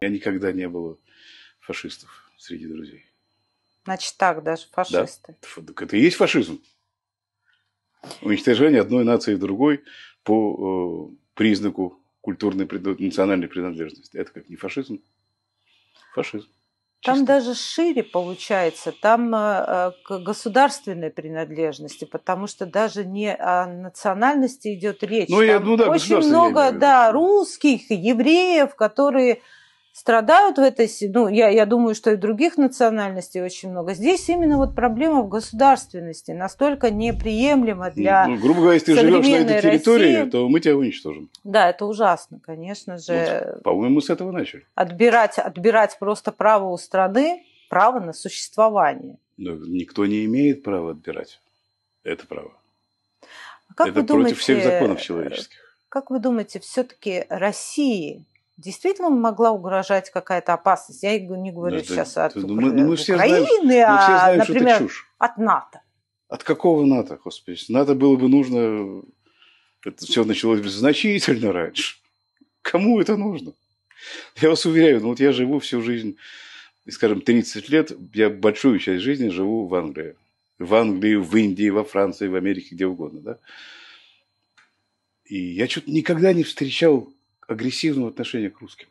Я никогда не был фашистов среди друзей. Значит так, даже фашисты. Да? Это и есть фашизм. Уничтожение одной нации и другой по э, признаку культурной, национальной принадлежности. Это как не фашизм? Фашизм. Там даже шире получается, там э, к государственной принадлежности, потому что даже не о национальности идет речь. Ну, там я, ну да, очень много, да, русских, евреев, которые страдают в этой... Ну, я, я думаю, что и других национальностей очень много. Здесь именно вот проблема в государственности. Настолько неприемлема для ну, Грубо говоря, если ты живешь на этой территории, России, то мы тебя уничтожим. Да, это ужасно, конечно же. Вот, по-моему, с этого начали. Отбирать, отбирать просто право у страны, право на существование. Но никто не имеет права отбирать это право. А как это вы думаете, против всех законов человеческих. Э, как вы думаете, все-таки России действительно могла угрожать какая-то опасность. Я не говорю ну, сейчас это, от мы, ну, мы Украины, а, знаем, а, мы знаем, например, от НАТО. От какого НАТО, господи? НАТО было бы нужно... Это все началось бы значительно раньше. Кому это нужно? Я вас уверяю, ну вот я живу всю жизнь, скажем, 30 лет, я большую часть жизни живу в Англии. В Англии, в Индии, во Франции, в Америке, где угодно, да? И я что-то никогда не встречал агрессивного отношения к русским.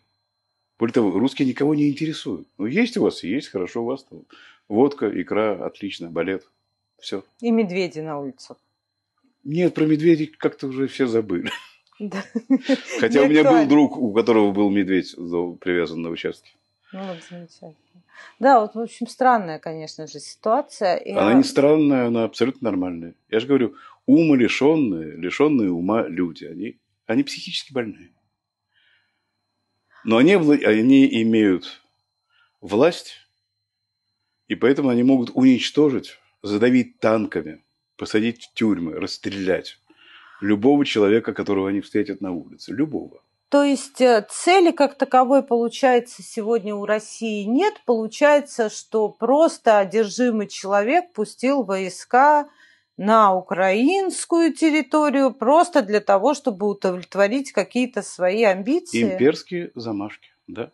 Более того, русские никого не интересуют. Ну, есть у вас есть, хорошо у вас там. Водка, икра, отлично, балет. Все. И медведи на улицу. Нет, про медведей как-то уже все забыли. Да. Хотя Не у ну меня был друг, у которого был медведь привязан на участке. Ну вот, замечательно. Да, вот, в общем, странная, конечно же, ситуация. И она не а странная, она абсолютно нормальная. Я же говорю, ума лишенные, лишенные ума люди, они, они психически больные. Но они, они имеют власть, и поэтому они могут уничтожить, задавить танками, посадить в тюрьмы, расстрелять любого человека, которого они встретят на улице. Любого. То есть э, цели как таковой, получается, сегодня у России нет. Получается, что просто одержимый человек пустил войска на украинскую территорию просто для того, чтобы удовлетворить какие-то свои амбиции. Имперские замашки, да.